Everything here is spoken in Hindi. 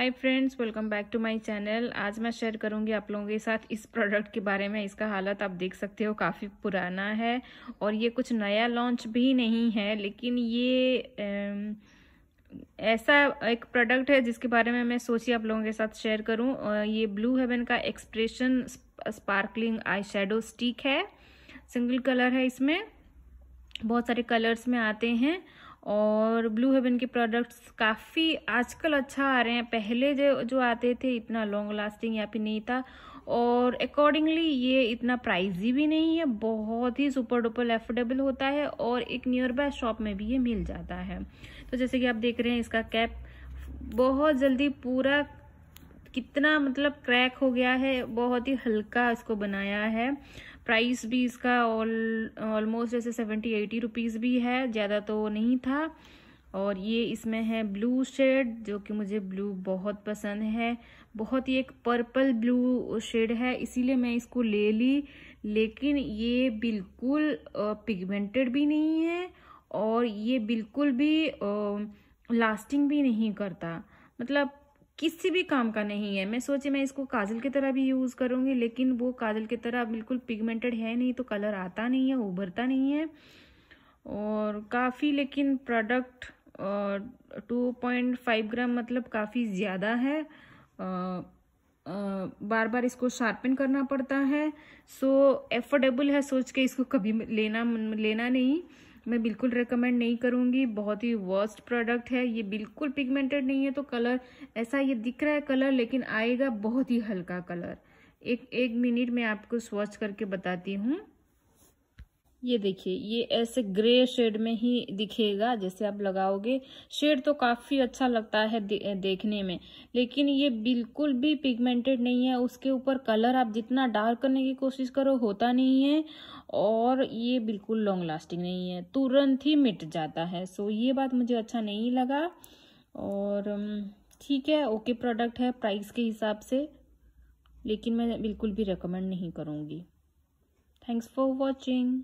hi friends welcome back to my channel आज मैं शेयर करूंगी आप लोगों के साथ इस प्रोडक्ट के बारे में इसका हालत आप देख सकते हो काफ़ी पुराना है और ये कुछ नया लॉन्च भी नहीं है लेकिन ये ऐसा एक प्रोडक्ट है जिसके बारे में मैं सोची आप लोगों के साथ शेयर करूं ये ब्लू हेवन का expression sparkling eye shadow stick है सिंगल कलर है इसमें बहुत सारे कलर्स में आते हैं और ब्लू हेवन के प्रोडक्ट्स काफ़ी आजकल अच्छा आ रहे हैं पहले जो जो आते थे इतना लॉन्ग लास्टिंग या फिर नहीं था और अकॉर्डिंगली ये इतना प्राइजी भी नहीं है बहुत ही सुपर डुपर एफोर्डेबल होता है और एक नियर बाय शॉप में भी ये मिल जाता है तो जैसे कि आप देख रहे हैं इसका कैप बहुत जल्दी पूरा कितना मतलब क्रैक हो गया है बहुत ही हल्का इसको बनाया है प्राइस भी इसका ऑल ऑलमोस्ट जैसे सेवेंटी एटी रुपीज़ भी है ज़्यादा तो नहीं था और ये इसमें है ब्लू शेड जो कि मुझे ब्लू बहुत पसंद है बहुत ही एक पर्पल ब्लू शेड है इसीलिए मैं इसको ले ली लेकिन ये बिल्कुल पिगमेंटेड भी नहीं है और ये बिल्कुल भी लास्टिंग भी नहीं करता मतलब किसी भी काम का नहीं है मैं सोची मैं इसको काजल की तरह भी यूज़ करूँगी लेकिन वो काजल की तरह बिल्कुल पिगमेंटेड है नहीं तो कलर आता नहीं है उभरता नहीं है और काफ़ी लेकिन product two point five gram मतलब काफ़ी ज़्यादा है आ, आ, बार बार इसको शार्पन करना पड़ता है सो एफोर्डेबल है सोच के इसको कभी लेना लेना नहीं मैं बिल्कुल रिकमेंड नहीं करूँगी बहुत ही वर्स्ट प्रोडक्ट है ये बिल्कुल पिगमेंटेड नहीं है तो कलर ऐसा ये दिख रहा है कलर लेकिन आएगा बहुत ही हल्का कलर एक एक मिनट में आपको स्वच्छ करके बताती हूँ ये देखिए ये ऐसे ग्रे शेड में ही दिखेगा जैसे आप लगाओगे शेड तो काफ़ी अच्छा लगता है दे, देखने में लेकिन ये बिल्कुल भी पिगमेंटेड नहीं है उसके ऊपर कलर आप जितना डार्क करने की कोशिश करो होता नहीं है और ये बिल्कुल लॉन्ग लास्टिंग नहीं है तुरंत ही मिट जाता है सो ये बात मुझे अच्छा नहीं लगा और ठीक है ओके प्रोडक्ट है प्राइस के हिसाब से लेकिन मैं बिल्कुल भी रिकमेंड नहीं करूँगी थैंक्स फॉर वॉचिंग